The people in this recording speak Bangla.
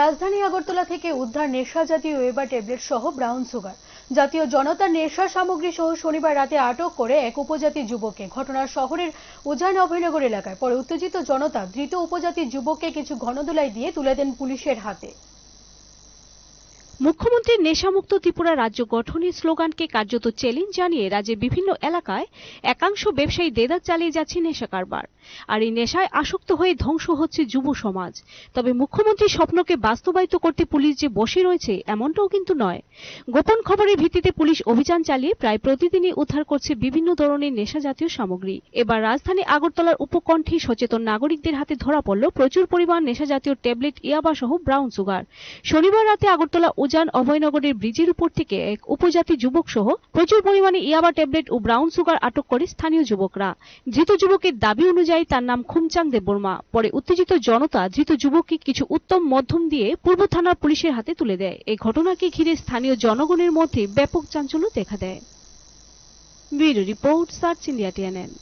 রাজধানী আগরতলা থেকে উদ্ধার নেশা জাতীয় ওয়েবা ট্যাবলেট সহ ব্রাউন সুগার জাতীয় জনতা নেশা সামগ্রী সহ শনিবার রাতে আটক করে এক উপজাতি যুবককে ঘটনা শহরের উজান অভয়নগর এলাকায় পরে উত্তেজিত জনতা ধৃত উপজাতি যুবককে কিছু ঘনদোলাই দিয়ে তুলে দেন পুলিশের হাতে মুখ্যমন্ত্রীর নেশামুক্ত ত্রিপুরা রাজ্য গঠনের স্লোগানকে কার্যত চ্যালেঞ্জ জানিয়ে রাজ্যের বিভিন্ন এলাকায় একাংশ ব্যবসায়ী দেদার চালিয়ে যাচ্ছে নেশা কারবার আর এই নেশায় আসক্ত হয়ে ধ্বংস হচ্ছে যুব সমাজ তবে মুখ্যমন্ত্রীর স্বপ্নকে বাস্তবায়িত করতে পুলিশ যে বসে রয়েছে এমনটাও কিন্তু নয় গোপন খবরের ভিত্তিতে পুলিশ অভিযান চালিয়ে প্রায় প্রতিদিনই উদ্ধার করছে বিভিন্ন ধরনের নেশা জাতীয় সামগ্রী এবার রাজধানী আগরতলার উপকণ্ঠে সচেতন নাগরিকদের হাতে ধরা পড়ল প্রচুর পরিমাণ নেশা জাতীয় ট্যাবলেট ইয়াবা সহ ব্রাউন সুগার শনিবার রাতে আগরতলা উজান অভয়নগরের ব্রিজের উপর থেকে এক উপজাতি যুবক সহ প্রচুর পরিমাণে ইয়াবা ট্যাবলেট ও ব্রাউন সুগার আটক করে স্থানীয় যুবকরা ধৃত যুবকের দাবি অনুযায়ী তার নাম খুমচাং দেববর্মা পরে উত্তেজিত জনতা ধৃত যুবককে কিছু উত্তম মধ্যম দিয়ে পূর্ব থানার পুলিশের হাতে তুলে দেয় এই ঘটনাকে ঘিরে স্থানীয় জনগণের মধ্যে ব্যাপক চাঞ্চল্য দেখা দেয় bureau report search India TNN